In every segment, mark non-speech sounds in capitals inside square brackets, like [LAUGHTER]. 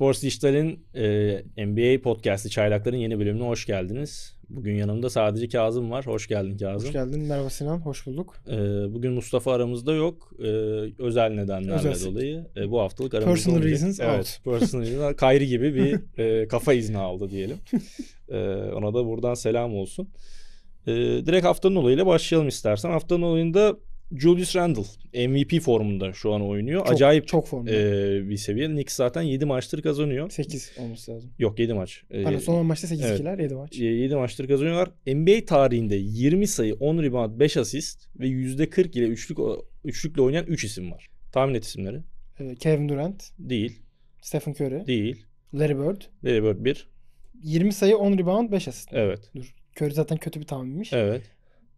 Sports Dijital'in e, NBA podcast'i Çaylakların yeni bölümüne hoş geldiniz. Bugün yanımda sadece Kazım var. Hoş geldin Kazım. Hoş geldin. Merhaba Sinan. Hoş bulduk. E, bugün Mustafa aramızda yok. E, özel nedenlerle Özelsin. dolayı e, bu haftalık aramızda Personal olacak. reasons evet, out. Personal reasons Kayri gibi bir [LAUGHS] e, kafa izni aldı diyelim. E, ona da buradan selam olsun. E, direkt haftanın olayıyla başlayalım istersen. Haftanın olayında Julius Randle MVP formunda şu an oynuyor. Çok, Acayip çok formda. E, bir seviye. Knicks zaten 7 maçtır kazanıyor. 8 olması lazım. Yok 7 maç. E, Pardon son maçta 8 evet, 2'ler 7 maç. 7 maçtır kazanıyorlar. NBA tarihinde 20 sayı 10 rebound 5 asist ve %40 ile üçlük üçlükle oynayan 3 isim var. Tahmin et isimleri. Kevin Durant. Değil. Stephen Curry. Değil. Larry Bird. Larry Bird 1. 20 sayı 10 rebound 5 asist. Evet. Dur. Curry zaten kötü bir tahminmiş. Evet.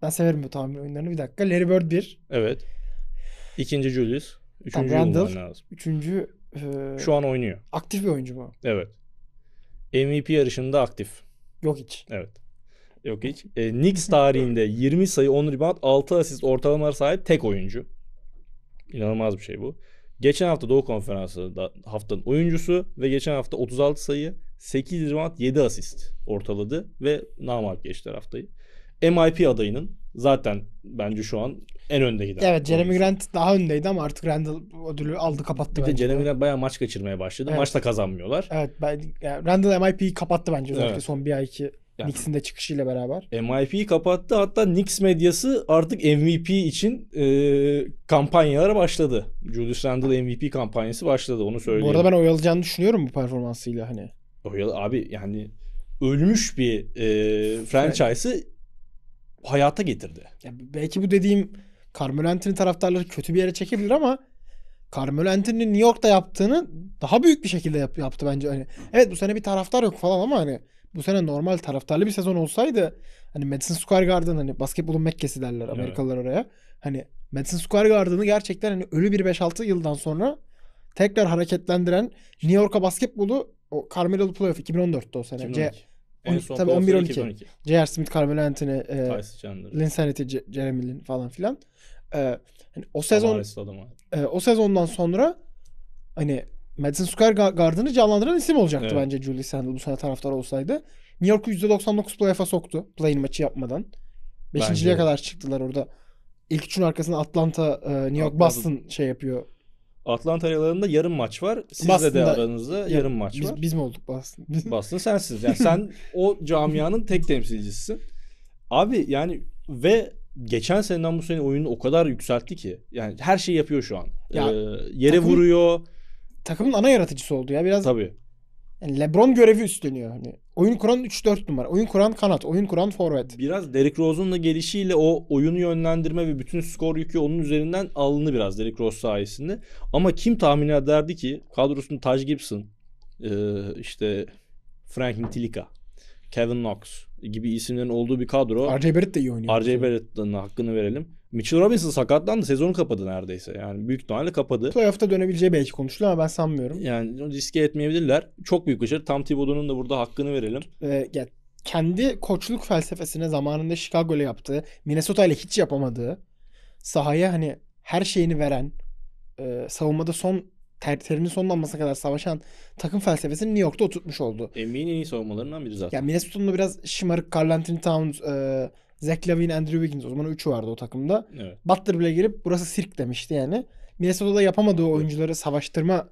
Ben severim bu tahmin oyunlarını. Bir dakika. Larry Bird 1. Evet. İkinci Julius. Üçüncü tamam, Randall, lazım. Üçüncü e, Şu an oynuyor. Aktif bir oyuncu mu? Evet. MVP yarışında aktif. Yok hiç. Evet. Yok hiç. E, Knicks tarihinde 20 [LAUGHS] sayı 10 rebound 6 asist ortalamalar sahip tek oyuncu. İnanılmaz bir şey bu. Geçen hafta Doğu Konferansı haftanın oyuncusu ve geçen hafta 36 sayı 8 rebound 7 asist ortaladı ve namalp geçti haftayı. MIP adayının zaten bence şu an en önde giden. Evet Jeremy Grant daha öndeydi ama artık Randall ödülü aldı kapattı. Bir bence. de Jeremy Grant bayağı maç kaçırmaya başladı. Evet. Maçta kazanmıyorlar. Evet ben, yani Randall MIP'yi kapattı bence özellikle evet. son bir ay iki yani, Knicks'in de çıkışıyla beraber. MIP'yi kapattı hatta Knicks medyası artık MVP için e, kampanyalara başladı. Julius Randall MVP kampanyası başladı onu söyleyeyim. Bu arada ben oyalayacağını düşünüyorum bu performansıyla hani. Oyalı abi yani ölmüş bir e, franchise'ı hayata getirdi. Ya belki bu dediğim Carmelo Anthony taraftarları kötü bir yere çekebilir ama Carmelo Anthony'nin New York'ta yaptığını daha büyük bir şekilde yap, yaptı bence. Hani evet bu sene bir taraftar yok falan ama hani bu sene normal taraftarlı bir sezon olsaydı hani Madison Square Garden hani basketbolun Mekke'si derler Amerikalılar evet. oraya. Hani Madison Square Garden'ı gerçekten hani ölü bir 5-6 yıldan sonra tekrar hareketlendiren New York'a basketbolu o Carmelo playoff 2014'te o sene. 2012. En son tabii 11 12. 12. J.R. Smith, Carmelo Anthony, e, Linsanity, Jeremy Lin falan filan. E, hani o sezon e, o sezondan sonra hani Madison Square Garden'ı canlandıran isim olacaktı evet. bence Julius Randle bu sene taraftar olsaydı. New York'u %99 playoff'a soktu. play maçı yapmadan. Beşinciliğe kadar çıktılar orada. İlk üçün arkasında Atlanta, e, New York, Atlanta. Boston şey yapıyor. Atlanta aralarında yarım maç var. Sizle Boston'da, de aranızda ya, yarım maç biz, var. Biz mi olduk Boston? [LAUGHS] Boston sensiz. Yani sen [LAUGHS] o camianın tek temsilcisisin. Abi yani ve geçen seneden bu sene oyunu o kadar yükseltti ki. Yani her şeyi yapıyor şu an. Ya, ee, yere takım, vuruyor. Takımın ana yaratıcısı oldu ya biraz. Tabii. Yani LeBron görevi üstleniyor hani. Oyun kuran 3-4 numara. Oyun kuran kanat. Oyun kuran forvet. Biraz Derrick Rose'un da gelişiyle o oyunu yönlendirme ve bütün skor yükü onun üzerinden alını biraz Derrick Rose sayesinde. Ama kim tahmin ederdi ki kadrosunu Taj Gibson, e, işte Frank Ntilik'a Kevin Knox gibi isimlerin olduğu bir kadro. RJ Barrett de iyi oynuyor. RJ Barrett'ın hakkını verelim. Mitchell Robinson sakatlandı. Sezonu kapadı neredeyse. Yani büyük ihtimalle kapadı. Playoff'ta dönebileceği belki konuşuldu ama ben sanmıyorum. Yani riske etmeyebilirler. Çok büyük başarı. Tam Thibodeau'nun da burada hakkını verelim. Ee, ya, kendi koçluk felsefesine zamanında Chicago'yla yaptığı, Minnesota ile hiç yapamadığı, sahaya hani her şeyini veren, e, savunmada son ter, terimin sonlanmasına kadar savaşan takım felsefesini New York'ta oturtmuş oldu. NBA'nin en iyi savunmalarından biri zaten. Ya Minnesota'nın biraz şımarık Carl Anthony Towns, e, Zach Lavine, Andrew Wiggins o zaman 3'ü vardı o takımda. Evet. Butler bile girip burası sirk demişti yani. Minnesota'da yapamadığı oyuncuları savaştırma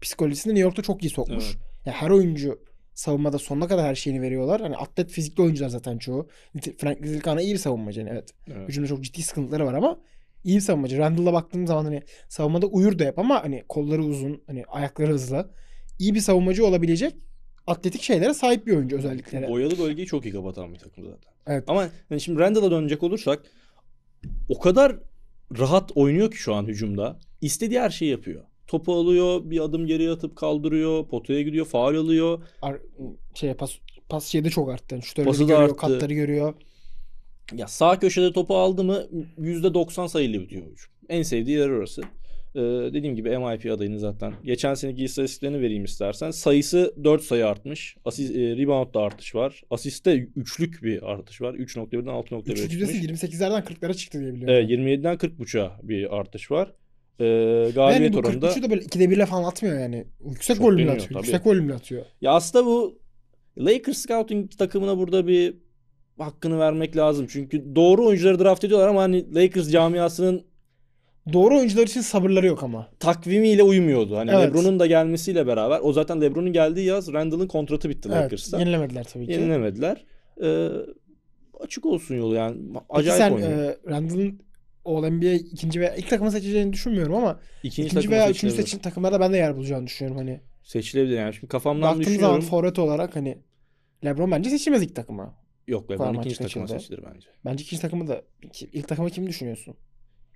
psikolojisini New York'ta çok iyi sokmuş. Evet. Yani her oyuncu savunmada sonuna kadar her şeyini veriyorlar. Hani atlet fizikli oyuncular zaten çoğu. Frank Zilkana iyi bir savunmacı. Yani evet. evet. Hücumda çok ciddi sıkıntıları var ama iyi bir savunmacı. Randall'a baktığım zaman hani savunmada uyur da yap ama hani kolları uzun, hani ayakları hızlı. İyi bir savunmacı olabilecek atletik şeylere sahip bir oyuncu özelliklere. Boyalı bölgeyi çok iyi kapatan bir takım zaten. Evet. Ama yani şimdi Randall'a dönecek olursak o kadar rahat oynuyor ki şu an hücumda. İstediği her şeyi yapıyor. Topu alıyor, bir adım geri atıp kaldırıyor, potaya gidiyor, faal alıyor. Ar- şey pas pas şeyde çok arttı. Yani şutları görüyor, arttı. katları görüyor. Ya sağ köşede topu aldı mı %90 sayılı bitiyor hücum. En sevdiği yer orası. Ee, dediğim gibi MIP adayını zaten. Geçen seneki istatistiklerini vereyim istersen. Sayısı 4 sayı artmış. Asist, e, da artış var. Asiste üçlük bir artış var. 3.1'den 6.1'e çıkmış. Üçlük 28'lerden 40'lara çıktı diye biliyorum. Evet, 27'den 40.5'a bir artış var. ee, galibiyet yani oranında. Yani bu da böyle 2'de 1'le falan atmıyor yani. Yüksek volümle atıyor. Tabii. Yüksek volümle atıyor. Ya aslında bu Lakers scouting takımına burada bir hakkını vermek lazım. Çünkü doğru oyuncuları draft ediyorlar ama hani Lakers camiasının Doğru oyuncular için sabırları yok ama. takvimiyle uymuyordu. Hani Evet. LeBron'un da gelmesiyle beraber o zaten LeBron'un geldiği yaz Randall'ın kontratı bitti Evet, Lakers'ta. yenilemediler tabii ki. Yenilemediler. Ee, açık olsun yolu yani. Peki Acayip sen oynuyor. e, Randall'ın All NBA ikinci veya ilk takımı seçeceğini düşünmüyorum ama ikinci, ikinci veya üçüncü seçilebilir. seçim takımlarda ben de yer bulacağını düşünüyorum hani. Seçilebilir yani. Şimdi kafamdan Baktığım zaman düşünüyorum. forvet olarak hani LeBron bence seçilmez ilk takıma. Yok LeBron Parmak ikinci takıma kaçırdı. seçilir bence. Bence ikinci takımı da ilk takımı kim düşünüyorsun?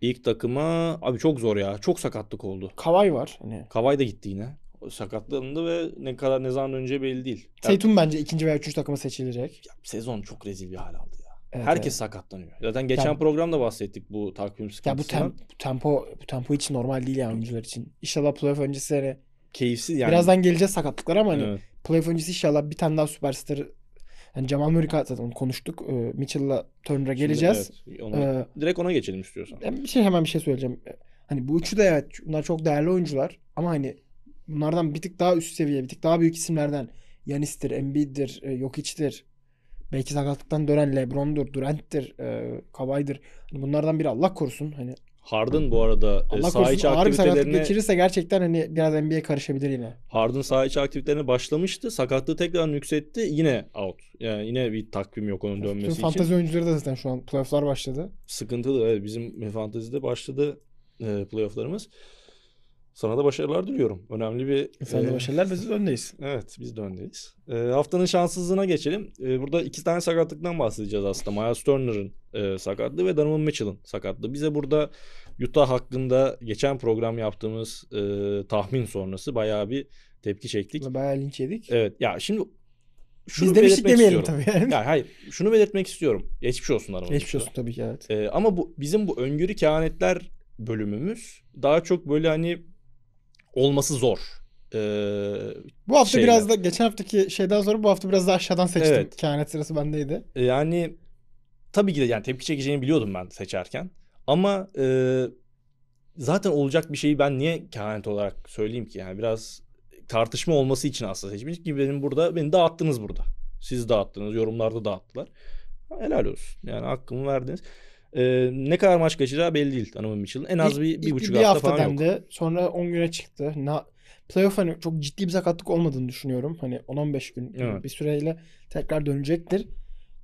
İlk takıma abi çok zor ya. Çok sakatlık oldu. Kavay var. Hani. Kavay da gitti yine. Sakatlandı ve ne kadar ne zaman önce belli değil. Ya, Seytun bence ikinci veya üçüncü takıma seçilecek. ya sezon çok rezil bir hal aldı ya. Evet, Herkes evet. sakatlanıyor. Zaten geçen Yani- programda bahsettik bu takvim Ya bu, tem, bu tempo bu tempo hiç normal değil yani oyuncular için. İnşallah playoff öncesi hani Keyifsiz yani. birazdan geleceğiz sakatlıklar ama hani Evet. playoff öncesi inşallah bir tane daha süperstar yani Jamal Murray zaten konuştuk. E, Mitchell'la Turner'a geleceğiz. Şimdi, evet, ona, ee, direkt ona geçelim istiyorsan. Bir şey hemen bir şey söyleyeceğim. Hani bu üçü de evet bunlar çok değerli oyuncular ama hani bunlardan bir tık daha üst seviye, bir tık daha büyük isimlerden Yanis'tir, Embiid'dir, e, Jokic'tir. Belki sakatlıktan dönen LeBron'dur, Durant'tir, e, Kavay'dır. Hani bunlardan biri Allah korusun. Hani Harden bu arada e, Allah saha içi ağır geçirirse gerçekten hani biraz NBA karışabilir yine. Harden saha içi aktivitelerine başlamıştı. Sakatlığı tekrar yüksetti, Yine out. Yani yine bir takvim yok onun dönmesi için. fantazi oyuncuları da zaten şu an playofflar başladı. Sıkıntılı. Evet, bizim fantazide başladı e, playofflarımız. Sana da başarılar diliyorum. Önemli bir... Sana da e, başarılar. Biz de öndeyiz. [LAUGHS] Evet biz de öndeyiz. E, haftanın şanssızlığına geçelim. E, burada iki tane sakatlıktan bahsedeceğiz aslında. Miles Turner'ın e, sakatlığı ve Donovan Mitchell'ın sakatlığı. Bize burada Utah hakkında geçen program yaptığımız e, tahmin sonrası bayağı bir tepki çektik. Bayağı linç yedik. Evet ya şimdi şunu Biz demiştik demeyelim tabii yani. yani. Hayır şunu belirtmek istiyorum. Geçmiş olsun aramızda. Geçmiş olsun tabii ki evet. Ee, ama bu bizim bu öngörü kehanetler bölümümüz daha çok böyle hani olması zor. Ee, bu hafta şeyle. biraz da geçen haftaki şeyden sonra bu hafta biraz da aşağıdan seçtim. Evet. Kehanet sırası bendeydi. Yani tabii ki de yani tepki çekeceğini biliyordum ben seçerken. Ama e, zaten olacak bir şeyi ben niye kehanet olarak söyleyeyim ki? Yani biraz tartışma olması için aslında seçmiş ki benim burada beni dağıttınız burada. Siz dağıttınız, yorumlarda dağıttılar. Helal olsun. Yani hakkımı verdiniz. Ee, ne kadar maç kaçıracağı belli değil Donovan Mitchell'ın. En az bir, bir, bir buçuk hafta, hafta falan dendi. yok. Sonra 10 güne çıktı. Na, playoff hani çok ciddi bir sakatlık olmadığını düşünüyorum. Hani 10-15 gün evet. bir süreyle tekrar dönecektir.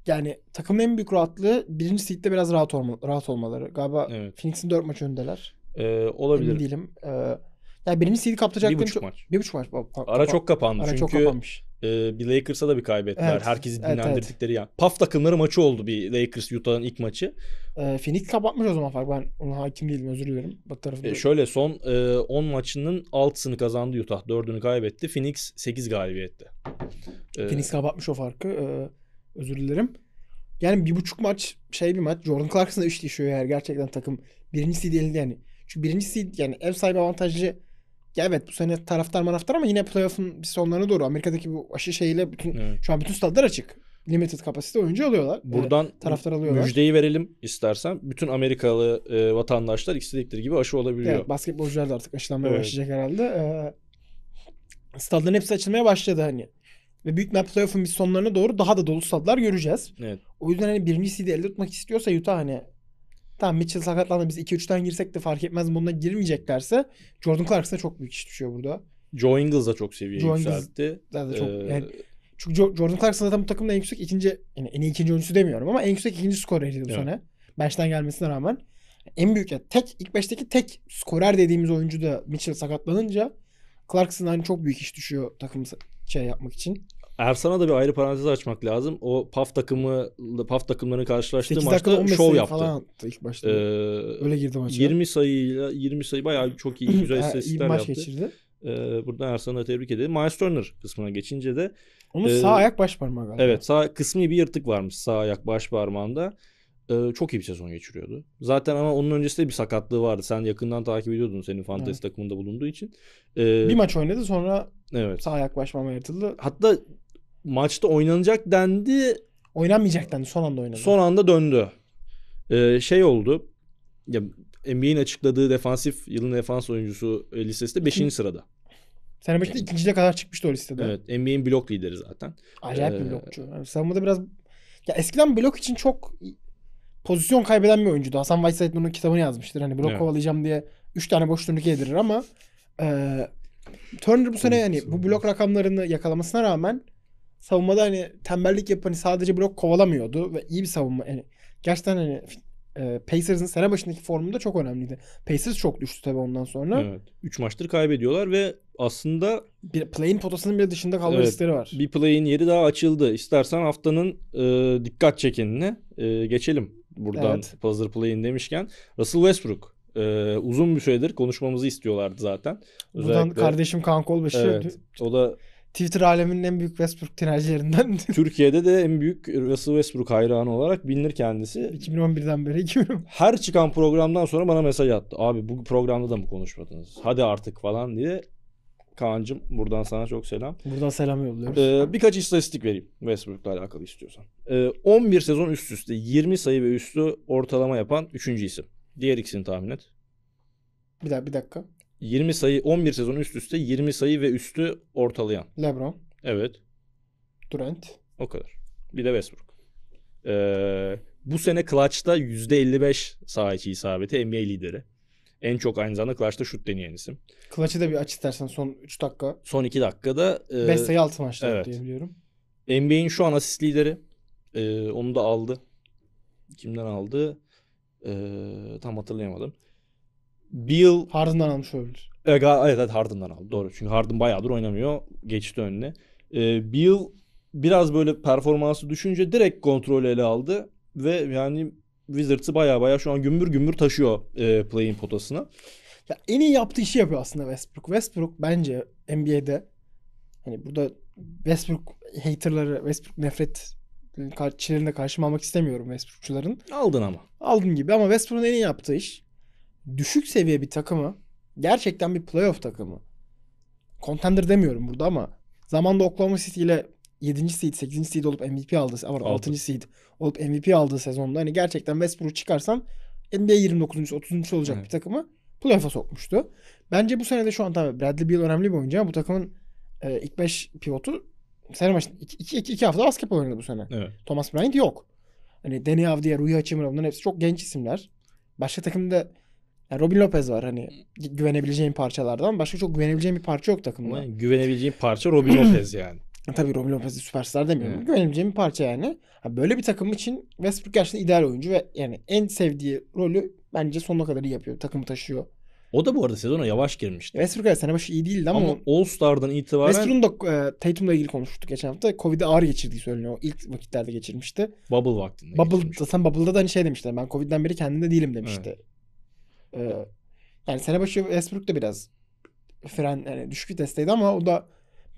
Yani takımın en büyük rahatlığı birinci seed'de biraz rahat, olma, rahat olmaları. Galiba evet. Phoenix'in 4 maç öndeler. Ee, olabilir. Emin değilim. Ee, yani birinci seed'i kaptıracaklarını... Bir buçuk maç. Bir buçuk maç. Ara çok kapandı Ara çünkü... çok kapanmış e, bir Lakers'a da bir kaybettiler. Evet. Herkesi dinlendirdikleri evet, evet. yani. Paf takımları maçı oldu bir Lakers Utah'ın ilk maçı. E, Phoenix kapatmış o zaman fark. Ben ona hakim değilim özür dilerim. Bak tarafında. E, şöyle son 10 e, maçının 6'sını kazandı Utah. 4'ünü kaybetti. Phoenix 8 galibiyette. Ee, e, Phoenix kapatmış o farkı. E, özür dilerim. Yani bir buçuk maç şey bir maç. Jordan Clarkson da 3 düşüyor eğer gerçekten takım birinci seed elinde yani. Çünkü birinci seed yani ev sahibi avantajlı ya evet bu sene taraftar manaftar ama yine playoff'un sonlarına doğru Amerika'daki bu aşı şeyiyle bütün evet. şu an bütün stadlar açık. Limited kapasite oyuncu alıyorlar. Ee, Buradan e, taraftar alıyorlar. Müjdeyi verelim istersen. Bütün Amerikalı e, vatandaşlar istedikleri gibi aşı olabiliyor. Evet, basketbolcular da artık aşılanmaya evet. başlayacak herhalde. E, stadların hepsi açılmaya başladı hani. Ve büyük ihtimal playoff'un bir sonlarına doğru daha da dolu stadlar göreceğiz. Evet. O yüzden hani birinci seed'i elde tutmak istiyorsa Utah hani Tamam Mitchell sakatlandı biz 2-3'ten girsek de fark etmez bununla girmeyeceklerse Jordan Clarkson'a çok büyük iş düşüyor burada. Joe Ingles da çok seviye Joe yükseltti. Zaten çok, ee... yani, çünkü Jordan Clarkson zaten bu takımda en yüksek ikinci yani en iyi ikinci oyuncusu demiyorum ama en yüksek ikinci skoreriydi bu evet. sene. Bench'ten gelmesine rağmen. En büyük yani tek ilk beşteki tek skorer dediğimiz oyuncu da Mitchell sakatlanınca Clarkson'a hani çok büyük iş düşüyor takım şey yapmak için. Ersan'a da bir ayrı parantez açmak lazım. O PAF takımı PAF takımlarını karşılaştığı maçta şov yaptı. Falan ilk başta. Ee, Öyle girdi maça. 20 sayıyla 20 sayı bayağı çok iyi [CLEARS THROAT] güzel istatistikler yaptı. geçirdi. Ee, buradan Ersan'a tebrik edelim. Miles Turner kısmına geçince de onun e, sağ ayak baş parmağı galiba. Evet, sağ kısmi bir yırtık varmış sağ ayak baş parmağında. Ee, çok iyi bir sezon geçiriyordu. Zaten ama onun öncesinde bir sakatlığı vardı. Sen yakından takip ediyordun senin fantasy evet. takımında bulunduğu için. Ee, bir maç oynadı sonra evet. sağ ayak baş parmağı yırtıldı. Hatta maçta oynanacak dendi. Oynanmayacak dendi. Son anda oynadı. Son anda döndü. Ee, şey oldu. Ya NBA'in açıkladığı defansif yılın defans oyuncusu e, listesinde 5. sırada. Sene başında ikincide kadar çıkmıştı o listede. Evet. NBA'in blok lideri zaten. Acayip ee, bir blokçu. Yani savunmada biraz ya eskiden blok için çok pozisyon kaybeden bir oyuncuydu. Hasan Whiteside bunun kitabını yazmıştır. Hani blok evet. kovalayacağım diye 3 tane boş turnike yedirir ama e, Turner bu sene yani bu blok rakamlarını yakalamasına rağmen savunmada hani tembellik yapan hani sadece blok kovalamıyordu ve iyi bir savunma. Yani gerçekten hani e, Pacers'ın sene başındaki da çok önemliydi. Pacers çok düştü tabii ondan sonra. Evet. 3 maçtır kaybediyorlar ve aslında bir play'in potasının bile dışında kalma evet, riskleri var. Bir play'in yeri daha açıldı. İstersen haftanın e, dikkat çekenini e, geçelim. Buradan evet. hazır play'in demişken Russell Westbrook e, uzun bir süredir konuşmamızı istiyorlardı zaten. Özellikle, Buradan kardeşim Kaan Kolbaşı evet, o da Twitter aleminin en büyük Westbrook tinercilerinden. [LAUGHS] Türkiye'de de en büyük Russell Westbrook hayranı olarak bilinir kendisi. 2011'den beri 2011. Her çıkan programdan sonra bana mesaj attı. Abi bu programda da mı konuşmadınız? Hadi artık falan diye. Kaan'cım buradan sana çok selam. Buradan selam yolluyoruz. Ee, birkaç istatistik vereyim Westbrook'la alakalı istiyorsan. Ee, 11 sezon üst üste 20 sayı ve üstü ortalama yapan 3. isim. Diğer ikisini tahmin et. Bir dakika, bir dakika. 20 sayı 11 sezon üst üste 20 sayı ve üstü ortalayan. LeBron. Evet. Durant. O kadar. Bir de Westbrook. Ee, bu sene Clutch'ta %55 saha içi isabeti NBA lideri. En çok aynı zamanda Clutch'ta şut deneyen isim. Clutch'ı da bir aç istersen son 3 dakika. Son 2 dakikada. 5 e, sayı 6 maçta evet. diye NBA'in şu an asist lideri. E, onu da aldı. Kimden aldı? E, tam hatırlayamadım bir yıl Harden'dan almış olabilir. E, evet, evet Harden'dan aldı. Doğru. Çünkü Harden bayağıdır oynamıyor. Geçti önüne. Ee, bir yıl biraz böyle performansı düşünce direkt kontrol ele aldı. Ve yani Wizards'ı baya baya şu an gümbür gümbür taşıyor e, play-in potasına. Ya en iyi yaptığı işi yapıyor aslında Westbrook. Westbrook bence NBA'de hani burada Westbrook haterları, Westbrook nefret çilerinde karşıma almak istemiyorum Westbrook'çuların. Aldın ama. Aldım gibi ama Westbrook'un en iyi yaptığı iş düşük seviye bir takımı gerçekten bir playoff takımı. Contender demiyorum burada ama zamanda Oklahoma City ile 7. seed, 8. seed olup MVP aldı. Var 6. seed olup MVP aldığı sezonda hani gerçekten Westbrook çıkarsan NBA 29. 30. olacak evet. bir takımı playoff'a sokmuştu. Bence bu sene de şu an tabii Bradley Beal önemli bir oyuncu ama bu takımın e, ilk 5 pivotu sene başında 2 hafta basketbol oynadı bu sene. Evet. Thomas Bryant yok. Hani Danny Avdia, Rui Hachimura bunların hepsi çok genç isimler. Başka takımda yani Robin Lopez var hani güvenebileceğim parçalardan. Başka çok güvenebileceğim bir parça yok takımda. Ama güvenebileceğim parça Robin [CLEARS THROAT] Lopez yani. E, tabii Robin Lopez'i süperstar demiyorum. Evet. Güvenebileceğim bir parça yani. Böyle bir takım için Westbrook gerçekten ideal oyuncu ve yani en sevdiği rolü bence sonuna kadar iyi yapıyor. Takımı taşıyor. O da bu arada sezona yavaş girmişti. Westbrook evet sene başı iyi değildi ama... Ama All-Star'dan itibaren... Westbrook'un da e, Tatum'la ilgili konuştuk geçen hafta. Covid'i ağır geçirdiği söyleniyor. İlk vakitlerde geçirmişti. Bubble vaktinde Bubble, geçirmişti. Sen Bubble'da da hani şey demişti. Ben Covid'den beri kendimde değilim demişti. Evet. Ee, yani sene başı Westbrook da biraz fren yani düşük vitesteydi ama o da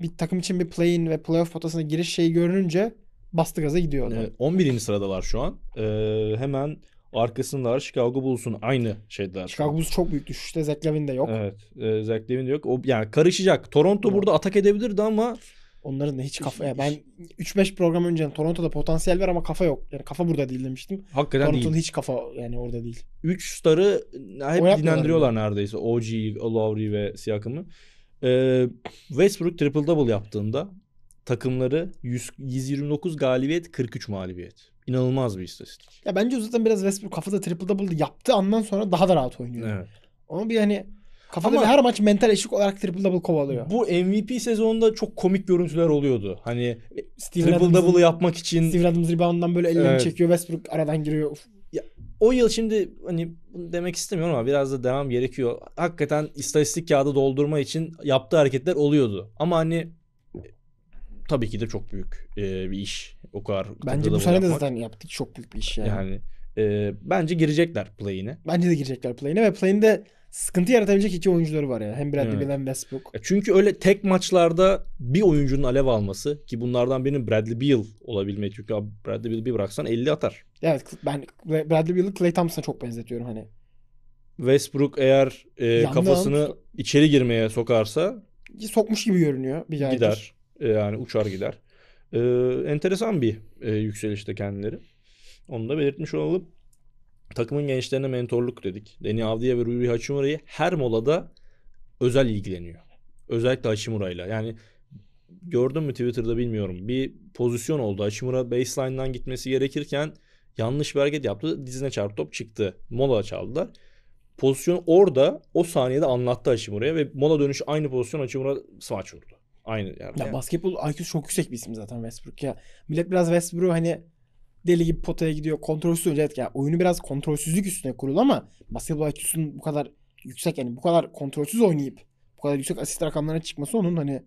bir takım için bir play-in ve playoff potasına giriş şeyi görününce bastı gaza gidiyor. Adam. Evet, 11. sıradalar şu an. Ee, hemen arkasındalar Chicago Bulls'un aynı şeyler. Chicago Bulls çok büyük düşüşte. Zeklevin de yok. Evet. E, Zach de yok. O, yani karışacak. Toronto evet. burada atak edebilirdi ama Onların da hiç kafa ya ben 3-5 program önce Toronto'da potansiyel var ama kafa yok. Yani kafa burada değil demiştim. Hakikaten Toronto'nun hiç kafa yani orada değil. 3 starı hep dinlendiriyorlar neredeyse. OG, Lowry ve Siakam'ı. Ee, Westbrook triple double yaptığında takımları 100, 129 galibiyet 43 mağlubiyet. İnanılmaz bir istatistik. Ya bence zaten biraz Westbrook kafada triple double yaptığı andan sonra daha da rahat oynuyor. Evet. Ama bir hani Kafada Ama her maç mental eşik olarak triple double kovalıyor. Bu MVP sezonunda çok komik görüntüler oluyordu. Hani Steven triple double yapmak için Steven Adams rebound'dan böyle ellerini evet. çekiyor, Westbrook aradan giriyor. Uf. o yıl şimdi hani demek istemiyorum ama biraz da devam gerekiyor. Hakikaten istatistik kağıdı doldurma için yaptığı hareketler oluyordu. Ama hani e, tabii ki de çok büyük e, bir iş. O kadar. Bence bu sene de zaten yaptık. Çok büyük bir iş yani. Yani e, bence girecekler play'ine. Bence de girecekler play'ine ve play'inde sıkıntı yaratabilecek iki oyuncuları var ya. Hem Bradley evet. Bill hem Westbrook. E çünkü öyle tek maçlarda bir oyuncunun alev alması ki bunlardan birinin Bradley Beal olabilmek. Çünkü Bradley Beal bir bıraksan 50 atar. Evet ben Bradley Beal'ı Clay Thompson'a çok benzetiyorum hani. Westbrook eğer e, Yandan... kafasını içeri girmeye sokarsa sokmuş gibi görünüyor bir aydır. Gider. E, yani uçar gider. E, enteresan bir e, yükselişte kendileri. Onu da belirtmiş olalım. Takımın gençlerine mentorluk dedik. Deni Avdiye ve Rui Hachimura'yı her molada özel ilgileniyor. Özellikle Hachimura'yla. Yani gördün mü Twitter'da bilmiyorum. Bir pozisyon oldu. Hachimura baseline'dan gitmesi gerekirken yanlış bir hareket yaptı. Dizine çarptı top çıktı. Mola çaldılar. Pozisyon orada o saniyede anlattı Hachimura'ya ve mola dönüş aynı pozisyon Hachimura smaç vurdu. Aynı yani. Ya basketbol IQ'su çok yüksek bir isim zaten Westbrook ya. Millet biraz Westbrook hani deli gibi potaya gidiyor. Kontrolsüz özellikle yani oyunu biraz kontrolsüzlük üstüne kurulu ama basketbol IQ'sunun bu kadar yüksek yani bu kadar kontrolsüz oynayıp bu kadar yüksek asist rakamlarına çıkması onun hani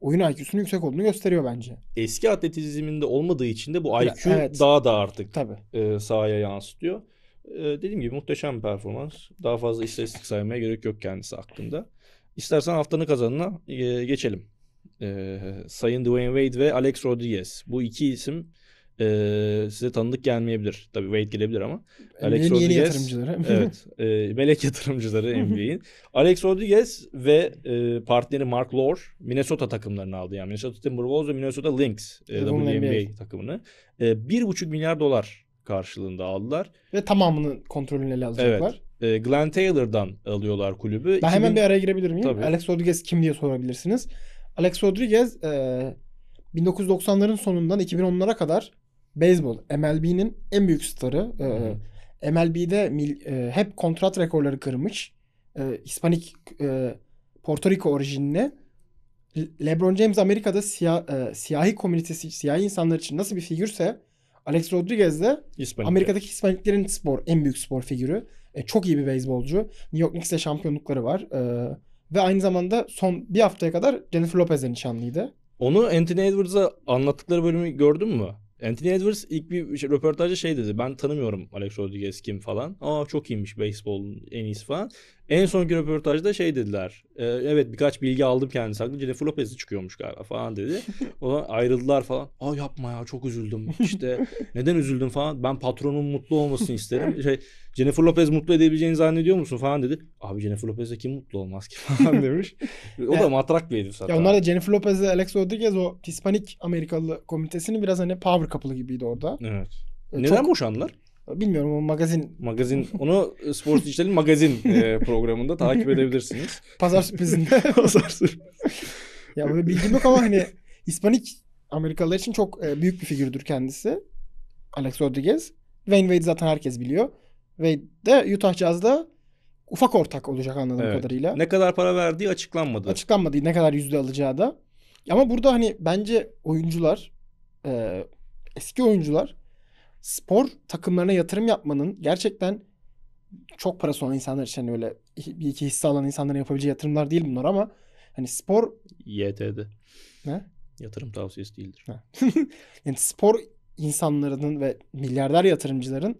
oyun IQ'sunun yüksek olduğunu gösteriyor bence. Eski atletizminde olmadığı için de bu IQ evet. daha da artık Tabii. E, sahaya yansıtıyor. E, dediğim gibi muhteşem bir performans. Daha fazla istatistik saymaya gerek yok kendisi hakkında. İstersen haftanın kazanına e, geçelim. Sayın Dwayne Wade ve Alex Rodriguez. Bu iki isim e, size tanıdık gelmeyebilir. Tabii Wade gelebilir ama. NBA'nin e, Alex Rodriguez, yeni yatırımcıları. [LAUGHS] evet. E, melek yatırımcıları NBA'in. Alex Rodriguez ve e, partneri Mark Lor Minnesota takımlarını aldı. Yani Minnesota Timberwolves ve Minnesota Lynx e, WNBA takımını. E, buçuk milyar dolar karşılığında aldılar. Ve tamamını kontrolünü ele alacaklar. Evet. E, Glenn Taylor'dan alıyorlar kulübü. Ben 2000... hemen bir araya girebilir miyim? Tabii. Alex Rodriguez kim diye sorabilirsiniz. Alex Rodriguez e, 1990'ların sonundan 2010'lara kadar beyzbol MLB'nin en büyük starı. E, MLB'de mil, e, hep kontrat rekorları kırmış. E, Hispanik e, Porto Rico orijinli. LeBron James Amerika'da siyah, e, siyahi komünitesi, siyahi insanlar için nasıl bir figürse Alex Rodriguez de Hispanik. Amerika'daki Hispaniklerin spor, en büyük spor figürü. E, çok iyi bir beyzbolcu. New York Knicks'te şampiyonlukları var. E, ve aynı zamanda son bir haftaya kadar Jennifer Lopez'in nişanlıydı. Onu Anthony Edwards'a anlattıkları bölümü gördün mü? Anthony Edwards ilk bir şey, röportajda şey dedi. Ben tanımıyorum Alex Rodriguez kim falan. Aa çok iyiymiş beyzbolun en iyisi falan. En sonki röportajda şey dediler. E, evet birkaç bilgi aldım kendisi hakkında. Jennifer Lopez'i çıkıyormuş galiba falan dedi. [LAUGHS] O zaman ayrıldılar falan. Aa yapma ya çok üzüldüm. İşte neden üzüldüm falan. Ben patronun mutlu olmasını isterim. Şey, Jennifer Lopez mutlu edebileceğini zannediyor musun falan dedi. Abi Jennifer Lopez'e kim mutlu olmaz ki falan [LAUGHS] demiş. O da matrak bir herif zaten. Ya onlar da Jennifer Lopez'le Alex Rodriguez o Hispanik Amerikalı komitesinin biraz hani power kapılı gibiydi orada. Evet. E, neden çok... boşandılar? Bilmiyorum o magazin. Magazin. Onu Sports Digital'in magazin e, programında takip edebilirsiniz. [LAUGHS] Pazar sürprizinde. [LAUGHS] Pazar sürpriz. ya böyle bilgim yok ama hani İspanik Amerikalılar için çok e, büyük bir figürdür kendisi. Alex Rodriguez. Wayne Wade zaten herkes biliyor. Wade de Utah Jazz'da ufak ortak olacak anladığım evet. kadarıyla. Ne kadar para verdiği açıklanmadı. Açıklanmadı. Ne kadar yüzde alacağı da. Ama burada hani bence oyuncular e, eski oyuncular spor takımlarına yatırım yapmanın gerçekten çok parası olan insanlar için hani öyle bir iki hisse alan insanların yapabileceği yatırımlar değil bunlar ama hani spor YTD. Ne? Yatırım tavsiyesi değildir. [LAUGHS] yani spor insanlarının ve milyarder yatırımcıların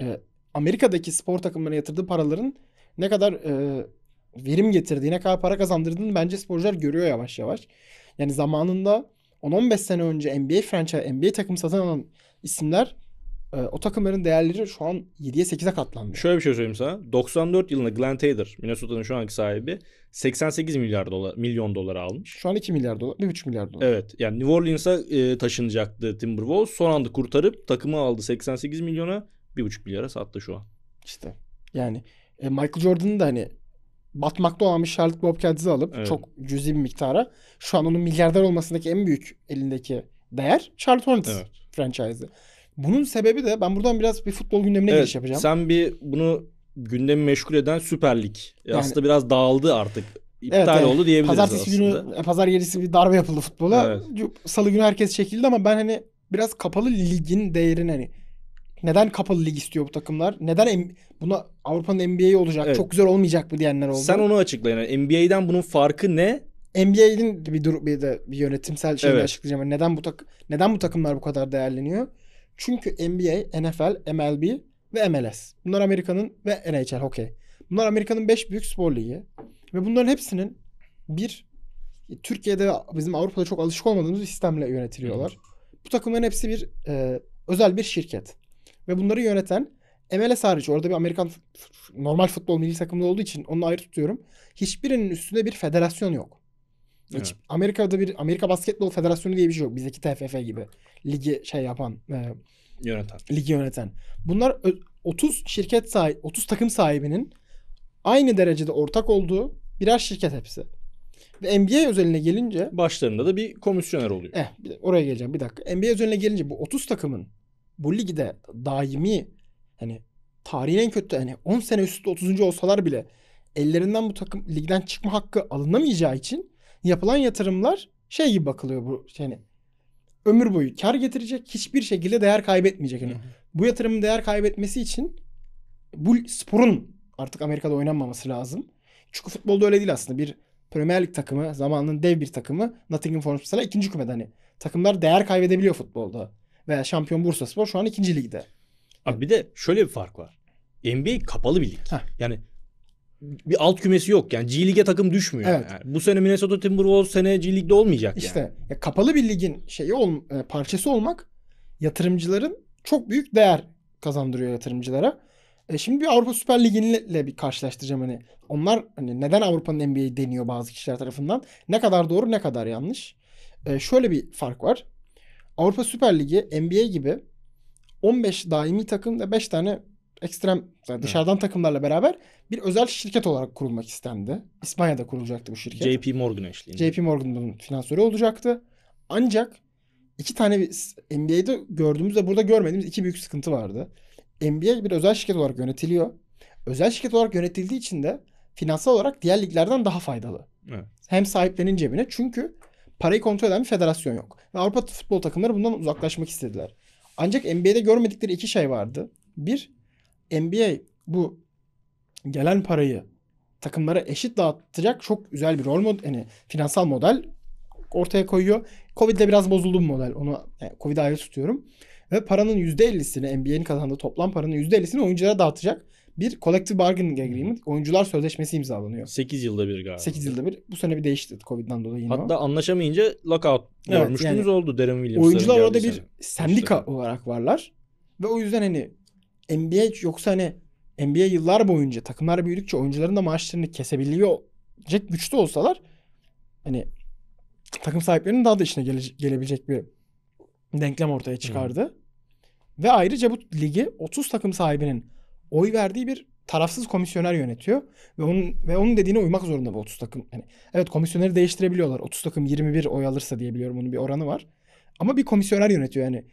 e, Amerika'daki spor takımlarına yatırdığı paraların ne kadar e, verim getirdiğine kadar para kazandırdığını bence sporcular görüyor yavaş yavaş. Yani zamanında 10-15 sene önce NBA franchise, NBA takım satın alan isimler e, o takımların değerleri şu an 7'ye 8'e katlandı. Şöyle bir şey söyleyeyim sana. 94 yılında Glenn Taylor, Minnesota'nın şu anki sahibi 88 milyar dolar, milyon dolara almış. Şu an 2 milyar dolar, 1,5 milyar dolar. Evet. Yani New Orleans'a e, taşınacaktı Timberwolves. Son anda kurtarıp takımı aldı 88 milyona, 1,5 milyara sattı şu an. İşte. Yani e, Michael Jordan'ın da hani batmakta olan bir Charlotte Bobcats'ı alıp evet. çok cüzi bir miktara şu an onun milyarder olmasındaki en büyük elindeki değer Charlotte Hornets evet. franchise'ı. Bunun sebebi de ben buradan biraz bir futbol gündemine evet, giriş yapacağım. Sen bir bunu gündemi meşgul eden Süper Lig. E, yani, aslında biraz dağıldı artık. İptal evet, oldu diyebiliriz Pazartesi aslında. günü e, pazar yerisi bir darbe yapıldı futbola. Evet. Salı günü herkes çekildi ama ben hani biraz kapalı ligin değerini hani neden kapalı lig istiyor bu takımlar? Neden buna Avrupa'nın NBA'yi olacak? Evet. Çok güzel olmayacak mı diyenler oldu. Sen onu açıkla yani NBA'den bunun farkı ne? NBA'nin bir dur bir de bir yönetimsel şeyi evet. açıklayacağım. Hani neden bu tak neden bu takımlar bu kadar değerleniyor? Çünkü NBA, NFL, MLB ve MLS. Bunlar Amerika'nın ve NHL hokey. Bunlar Amerika'nın 5 büyük spor ligi. Ve bunların hepsinin bir Türkiye'de bizim Avrupa'da çok alışık olmadığımız bir sistemle yönetiliyorlar. Bu takımların hepsi bir e, özel bir şirket. Ve bunları yöneten MLS hariç orada bir Amerikan normal futbol milli takımda olduğu için onu ayrı tutuyorum. Hiçbirinin üstünde bir federasyon yok. Evet. Hiç Amerika'da bir Amerika Basketbol Federasyonu diye bir şey yok. Bizdeki TFF gibi ligi şey yapan e, yöneten. Ligi yöneten. Bunlar 30 şirket sahibi 30 takım sahibinin aynı derecede ortak olduğu birer şirket hepsi. Ve NBA özeline gelince başlarında da bir komisyoner oluyor. Eh, oraya geleceğim bir dakika. NBA özeline gelince bu 30 takımın bu ligde daimi hani tarihin en kötü hani 10 sene üstü 30. olsalar bile ellerinden bu takım ligden çıkma hakkı alınamayacağı için yapılan yatırımlar şey gibi bakılıyor bu yani ömür boyu kar getirecek hiçbir şekilde değer kaybetmeyecek. Yani bu yatırımın değer kaybetmesi için bu sporun artık Amerika'da oynanmaması lazım. Çünkü futbolda öyle değil aslında. Bir Premier Lig takımı zamanının dev bir takımı Nottingham Forest mesela ikinci kümede hani takımlar değer kaybedebiliyor futbolda. Veya şampiyon Bursa Spor şu an ikinci ligde. Abi bir de şöyle bir fark var. NBA kapalı bir lig. Heh. Yani bir alt kümesi yok yani. G Lig'e takım düşmüyor. Evet. Yani. Bu sene Minnesota Timberwolves sene G Lig'de olmayacak işte, yani. İşte ya kapalı bir ligin şeyi ol, e, parçası olmak yatırımcıların çok büyük değer kazandırıyor yatırımcılara. E şimdi bir Avrupa Süper Ligi'yle bir karşılaştıracağım hani. Onlar hani neden Avrupa'nın NBA'yi deniyor bazı kişiler tarafından? Ne kadar doğru ne kadar yanlış? E, şöyle bir fark var. Avrupa Süper Ligi NBA gibi 15 daimi takım ve 5 tane ekstrem yani dışarıdan evet. takımlarla beraber bir özel şirket olarak kurulmak istendi. İspanya'da kurulacaktı bu şirket. JP Morgan eşliğinde. JP Morgan'ın finansörü olacaktı. Ancak iki tane NBA'de gördüğümüz ve burada görmediğimiz iki büyük sıkıntı vardı. NBA bir özel şirket olarak yönetiliyor. Özel şirket olarak yönetildiği için de finansal olarak diğer liglerden daha faydalı. Evet. Hem sahiplerinin cebine çünkü parayı kontrol eden bir federasyon yok. Ve Avrupa futbol takımları bundan uzaklaşmak istediler. Ancak NBA'de görmedikleri iki şey vardı. Bir, NBA bu gelen parayı takımlara eşit dağıtacak çok güzel bir rol mod yani finansal model ortaya koyuyor. Covid'de biraz bozuldu bu model. Onu yani Covid'i ayrı tutuyorum. Ve paranın %50'sini NBA'nin kazandığı toplam paranın %50'sini oyunculara dağıtacak bir collective bargaining agreement oyuncular sözleşmesi imzalanıyor. 8 yılda bir galiba. 8 yılda bir. Bu sene bir değişti Covid'den dolayı yine Hatta o. anlaşamayınca lockout evet, görmüştüğümüz yani, oldu Derin Williams'ın. Oyuncular orada bir sendika işte. olarak varlar. Ve o yüzden hani NBA yoksa hani NBA yıllar boyunca takımlar büyüdükçe oyuncuların da maaşlarını kesebilecek güçte olsalar hani takım sahiplerinin daha da işine gele, gelebilecek bir denklem ortaya çıkardı. Hı. Ve ayrıca bu ligi 30 takım sahibinin oy verdiği bir tarafsız komisyoner yönetiyor ve onun ve onun dediğine uymak zorunda bu 30 takım. hani evet komisyoneri değiştirebiliyorlar. 30 takım 21 oy alırsa diyebiliyorum biliyorum onun bir oranı var. Ama bir komisyoner yönetiyor yani.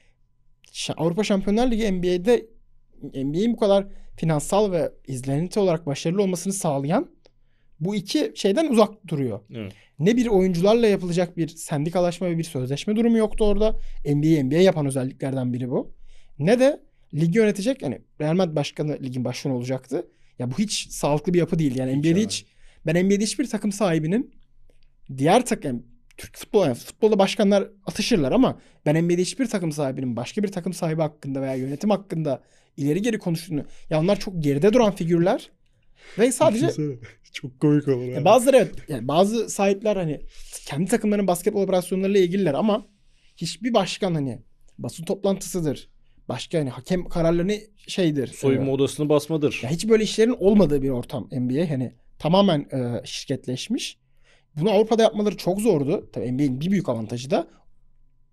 Avrupa Şampiyonlar Ligi NBA'de NBA'in bu kadar finansal ve izlenilite olarak başarılı olmasını sağlayan bu iki şeyden uzak duruyor. Evet. Ne bir oyuncularla yapılacak bir sendikalaşma ve bir sözleşme durumu yoktu orada. NBA NBA yapan özelliklerden biri bu. Ne de ligi yönetecek yani Real Madrid başkanı ligin başkanı olacaktı. Ya bu hiç sağlıklı bir yapı değil. Yani NBA'de hiç, hiç ben NBA'de hiçbir takım sahibinin diğer takım Türk futbolu yani futbolda başkanlar atışırlar ama ben NBA'de hiçbir takım sahibinin başka bir takım sahibi hakkında veya yönetim hakkında ileri geri konuştuğunu. Ya onlar çok geride duran figürler. Ve sadece çok komik olur. yani. bazıları evet, yani bazı sahipler hani kendi takımlarının basketbol operasyonlarıyla ilgililer ama hiçbir başkan hani basın toplantısıdır. Başka hani hakem kararlarını şeydir. Soyunma e, odasını basmadır. Ya hiç böyle işlerin olmadığı bir ortam NBA. Hani tamamen e, şirketleşmiş. Bunu Avrupa'da yapmaları çok zordu. Tabii NBA'nin bir büyük avantajı da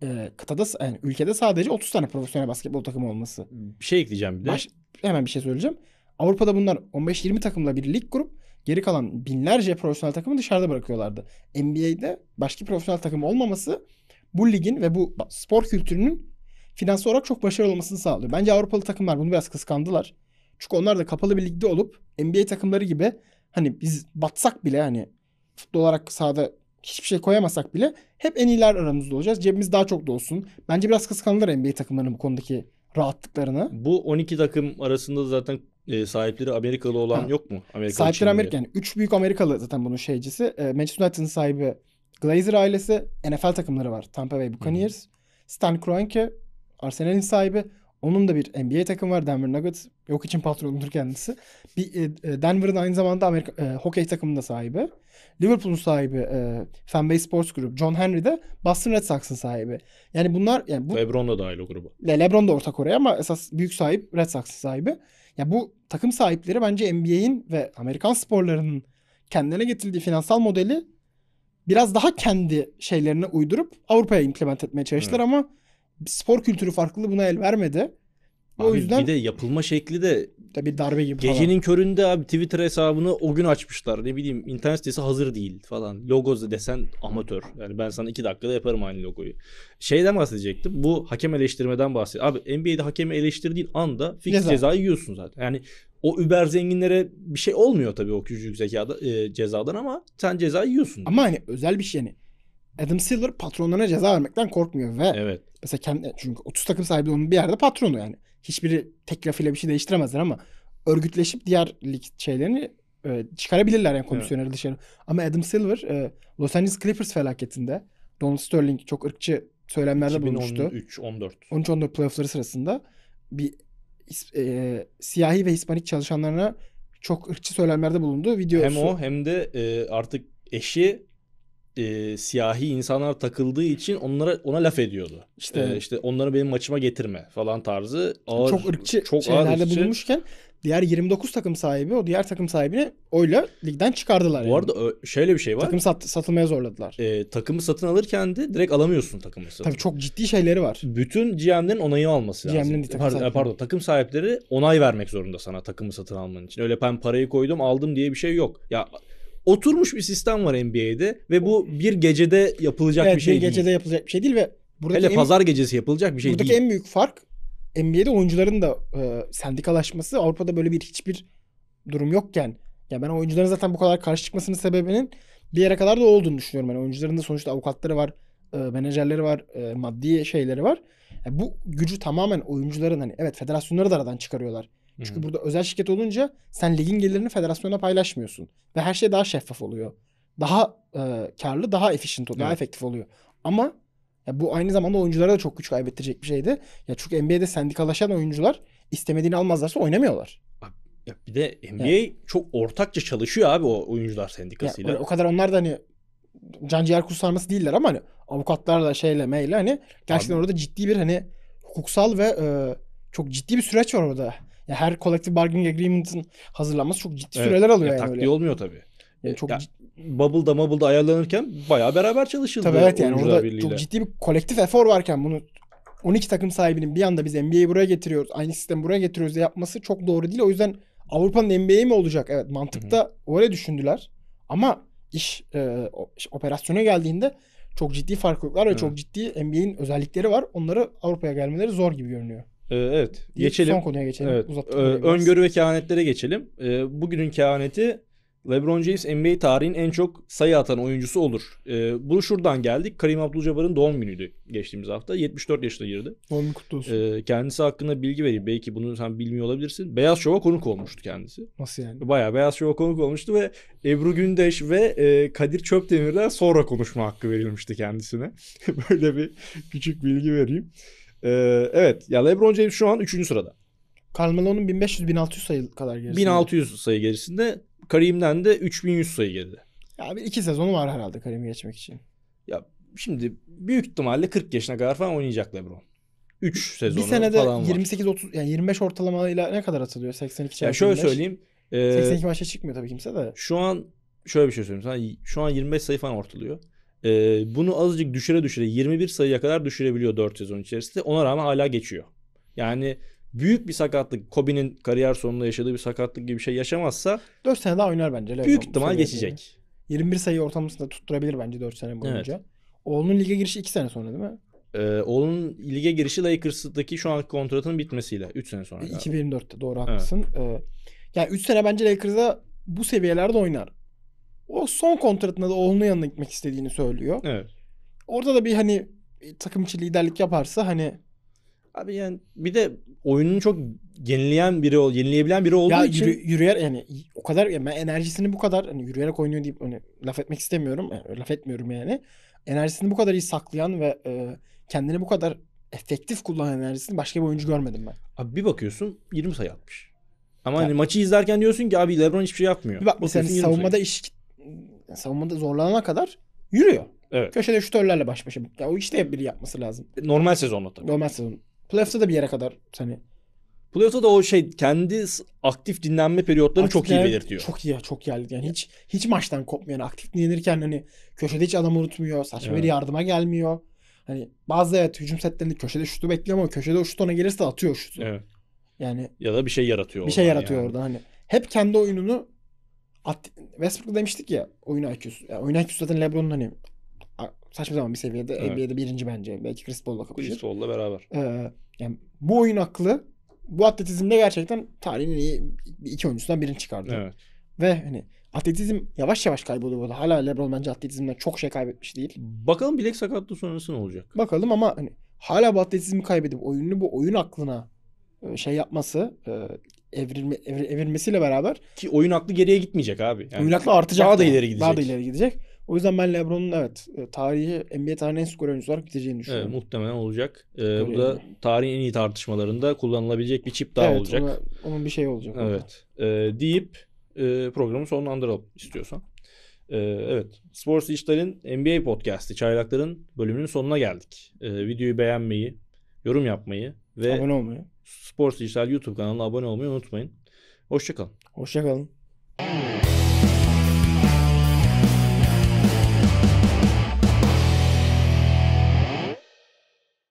e, kıtada yani ülkede sadece 30 tane profesyonel basketbol takımı olması. Bir şey ekleyeceğim bir de. Baş, hemen bir şey söyleyeceğim. Avrupa'da bunlar 15-20 takımla bir lig grup. Geri kalan binlerce profesyonel takımı dışarıda bırakıyorlardı. NBA'de başka profesyonel takım olmaması bu ligin ve bu spor kültürünün finansal olarak çok başarılı olmasını sağlıyor. Bence Avrupalı takımlar bunu biraz kıskandılar. Çünkü onlar da kapalı bir ligde olup NBA takımları gibi hani biz batsak bile hani futbol olarak sahada hiçbir şey koyamasak bile hep en iyiler aramızda olacağız. Cebimiz daha çok dolsun. Bence biraz kıskanırlar NBA takımlarının bu konudaki rahatlıklarını. Bu 12 takım arasında zaten e, sahipleri Amerikalı olan ha. yok mu? Amerikalı sahipleri Çinli. Amerika yani. Üç büyük Amerikalı zaten bunun şeycisi. E, Manchester United'ın sahibi Glazer ailesi. NFL takımları var. Tampa Bay Buccaneers. Hı-hı. Stan Kroenke Arsenal'in sahibi. Onun da bir NBA takım var Denver Nuggets. Yok için patronudur kendisi. Bir, e, e, Denver'ın aynı zamanda Amerika e, hokey takımının da sahibi. Liverpool'un sahibi e, Fanbase Sports Group. John Henry de Boston Red Sox'ın sahibi. Yani bunlar yani bu LeBron da dahil o gruba. Le, LeBron da ortak oraya ama esas büyük sahip Red Sox'ın sahibi. Ya yani bu takım sahipleri bence NBA'in ve Amerikan sporlarının kendine getirdiği finansal modeli biraz daha kendi şeylerine uydurup Avrupa'ya implement etmeye çalıştılar evet. ama spor kültürü farklılığı buna el vermedi. O yüzden bir de yapılma şekli de bir darbe gibi Gecenin falan. köründe abi Twitter hesabını o gün açmışlar. Ne bileyim internet sitesi hazır değil falan. logosu desen amatör. Yani ben sana iki dakikada yaparım aynı logoyu. Şeyden bahsedecektim. Bu hakem eleştirmeden bahsediyor. Abi NBA'de hakemi eleştirdiğin anda fix cezayı yiyorsun zaten. Yani o über zenginlere bir şey olmuyor tabii o küçücük zekada, e, cezadan ama sen cezayı yiyorsun. Ama hani özel bir şey yani Adam Silver patronlarına ceza vermekten korkmuyor ve evet. mesela kendi çünkü 30 takım sahibi onun bir yerde patronu yani. Hiçbiri tek lafıyla bir şey değiştiremezler ama örgütleşip diğer lig şeylerini e, çıkarabilirler yani komisyoneri evet. dışarı. Ama Adam Silver e, Los Angeles Clippers felaketinde Donald Sterling çok ırkçı söylemlerde 2013, bulmuştu. 13-14. 13-14 playoffları sırasında bir e, siyahi ve Hispanik çalışanlarına çok ırkçı söylemlerde bulundu. Videosu. Hem o hem de e, artık eşi e, siyahi insanlar takıldığı için onlara ona laf ediyordu. İşte e, işte onları benim maçıma getirme falan tarzı ağır çok ırkçı çok şeylerde ağır bulunmuşken diğer 29 takım sahibi o diğer takım sahibini oyla ligden çıkardılar. Bu yani. arada şöyle bir şey var. Takım sat, satılmaya zorladılar. E, takımı satın alırken de direkt alamıyorsun takımı satın. Tabii çok ciddi şeyleri var. Bütün GM'lerin onayı alması GM'nin lazım. Takım pardon, sahipleri. pardon takım sahipleri onay vermek zorunda sana takımı satın alman için. Öyle ben parayı koydum aldım diye bir şey yok. Ya oturmuş bir sistem var NBA'de ve bu bir gecede yapılacak evet, bir şey bir değil. yapılacak bir şey değil ve buradaki Hele en, pazar gecesi yapılacak bir şey buradaki değil. Buradaki en büyük fark NBA'de oyuncuların da e, sendikalaşması Avrupa'da böyle bir hiçbir durum yokken ya ben oyuncuların zaten bu kadar karşı çıkmasının sebebinin bir yere kadar da olduğunu düşünüyorum. Yani oyuncuların da sonuçta avukatları var, e, menajerleri var, e, maddi şeyleri var. Yani e, bu gücü tamamen oyuncuların hani evet federasyonları da aradan çıkarıyorlar. Çünkü hmm. burada özel şirket olunca sen ligin gelirini federasyona paylaşmıyorsun. Ve her şey daha şeffaf oluyor. Daha e, karlı, daha efficient oluyor, evet. daha efektif oluyor. Ama ya bu aynı zamanda oyunculara da çok güç kaybettirecek bir şeydi. Ya çünkü NBA'de sendikalaşan oyuncular istemediğini almazlarsa oynamıyorlar. Ya bir de NBA yani. çok ortakça çalışıyor abi o oyuncular sendikasıyla. Yani o kadar onlar da hani can ciğer kurtarması değiller ama hani avukatlarla şeyle meyle hani gerçekten abi. orada ciddi bir hani hukuksal ve e, çok ciddi bir süreç var orada. Ya her collective bargaining agreement'ın hazırlanması çok ciddi evet. süreler alıyor ya, yani. Taktiği öyle. olmuyor tabii. Yani çok ya, Bubble'da Mubble'da ayarlanırken bayağı beraber çalışıldı. Tabii evet yani orada birliğiyle. çok ciddi bir kolektif efor varken bunu 12 takım sahibinin bir anda biz NBA'yi buraya getiriyoruz, aynı sistemi buraya getiriyoruz diye yapması çok doğru değil. O yüzden Avrupa'nın NBA'yi mi olacak? Evet mantıkta Hı-hı. öyle düşündüler. Ama iş e, operasyona geldiğinde çok ciddi farklılıklar ve evet. çok ciddi NBA'in özellikleri var. Onları Avrupa'ya gelmeleri zor gibi görünüyor. Ee, evet. Geçelim. Son konuya geçelim. Evet. Uzattık ee, öngörü ve kehanetlere geçelim. Ee, bugünün kehaneti LeBron James NBA tarihin en çok sayı atan oyuncusu olur. Ee, bunu şuradan geldik. Karim Abdul-Jabbar'ın doğum günüydü geçtiğimiz hafta. 74 yaşına girdi. Doğum günü kutlu olsun. Ee, kendisi hakkında bilgi vereyim. Belki bunu sen bilmiyor olabilirsin. Beyaz Şov'a konuk olmuştu kendisi. Nasıl yani? Bayağı Beyaz Şov'a konuk olmuştu ve Ebru Gündeş ve e, Kadir Çöpdemir'den sonra konuşma hakkı verilmişti kendisine. [LAUGHS] Böyle bir küçük bilgi vereyim. Ee, evet. Ya LeBron James şu an 3. sırada. Carmelo'nun 1500-1600 sayı kadar gerisinde. 1600 sayı gerisinde. Kareem'den de 3100 sayı geride. Ya bir iki sezonu var herhalde Kareem'i geçmek için. Ya şimdi büyük ihtimalle 40 yaşına kadar falan oynayacak LeBron. 3 sezonu bir senede falan 28 30 yani 25 ortalamayla ne kadar atılıyor? 82 Ya şöyle 25. söyleyeyim. E, 82 maça çıkmıyor tabii kimse de. Şu an şöyle bir şey söyleyeyim sana. Şu an 25 sayı falan ortalıyor. E, bunu azıcık düşüre düşüre 21 sayıya kadar düşürebiliyor 4 sezon içerisinde. Ona rağmen hala geçiyor. Yani büyük bir sakatlık Kobe'nin kariyer sonunda yaşadığı bir sakatlık gibi bir şey yaşamazsa 4 sene daha oynar bence. Büyük ihtimal geçecek. 21 sayı ortalamasında tutturabilir bence 4 sene boyunca. Evet. Oğlunun lige girişi 2 sene sonra değil mi? Ee, oğlunun lige girişi Lakers'daki şu anki kontratının bitmesiyle 3 sene sonra. 2024'te e, doğru haklısın. Evet. Ee, yani 3 sene bence Lakers'a bu seviyelerde oynar. O son kontratında da oğlunun yanına gitmek istediğini söylüyor. Evet. Orada da bir hani takım içi liderlik yaparsa hani Abi yani bir de oyunun çok yenileyen biri ol, yenileyebilen biri olduğu ya için yürü, yürüyer yani o kadar yani ben enerjisini bu kadar hani yürüyerek oynuyor deyip hani laf etmek istemiyorum. Yani, e, laf etmiyorum yani. Enerjisini bu kadar iyi saklayan ve e, kendini bu kadar efektif kullanan enerjisini başka bir oyuncu görmedim ben. Abi bir bakıyorsun 20 sayı atmış. Ama yani. hani maçı izlerken diyorsun ki abi LeBron hiçbir şey yapmıyor. Bir bak mesela savunmada sayı. iş e, savunmada zorlanana kadar yürüyor. Evet. Köşede şutörlerle baş başa. Ya o işte hep biri yapması lazım. E, normal sezonda tabii. Normal sezon. Playoff'ta da bir yere kadar hani Playoff'ta da o şey kendi aktif dinlenme periyotlarını aktif çok iyi belirtiyor. Çok iyi, çok iyi. Yani hiç hiç maçtan kopmayan aktif dinlenirken hani köşede hiç adam unutmuyor. Saçma evet. bir yardıma gelmiyor. Hani bazı evet hücum setlerinde köşede şutu bekliyor ama köşede o şut ona gelirse atıyor şutu. Evet. Yani ya da bir şey yaratıyor. Bir şey yaratıyor yani. orada hani. Hep kendi oyununu At, Westbrook'ta demiştik ya oyun IQ'su. Yani oyun IQ'su zaten LeBron'un hani saçma zaman bir seviyede evet. NBA'de birinci bence. Belki Chris Paul'la kapışır. Chris Paul'la beraber. Ee, yani bu oyun aklı bu atletizmde gerçekten tarihin iyi iki oyuncusundan birini çıkardı. Evet. Ve hani atletizm yavaş yavaş kayboluyor burada. Hala LeBron bence atletizmden çok şey kaybetmiş değil. Bakalım bilek sakatlığı sonrası ne olacak? Bakalım ama hani hala bu atletizmi kaybedip oyununu bu oyun aklına e, şey yapması, e, evrilme, evr, evrilmesiyle beraber ki oyun aklı geriye gitmeyecek abi. Yani oyun aklı artacak. Daha da ileri gidecek. Daha da ileri gidecek. O yüzden ben LeBron'un evet e, tarihi NBA tarihinin en skor oyuncusu olarak biteceğini düşünüyorum. Evet, muhtemelen olacak. Ee, bu da tarihin en iyi tartışmalarında kullanılabilecek bir çip daha evet, olacak. Evet, onun bir şey olacak. Evet. Ee, deyip e, programı sonlandıralım istiyorsan. Ee, evet. Sports Digital'in NBA podcast'i Çaylakların bölümünün sonuna geldik. Ee, videoyu beğenmeyi, yorum yapmayı ve abone olmayı Sports Dijital YouTube kanalına abone olmayı unutmayın. Hoşçakalın. Hoşçakalın.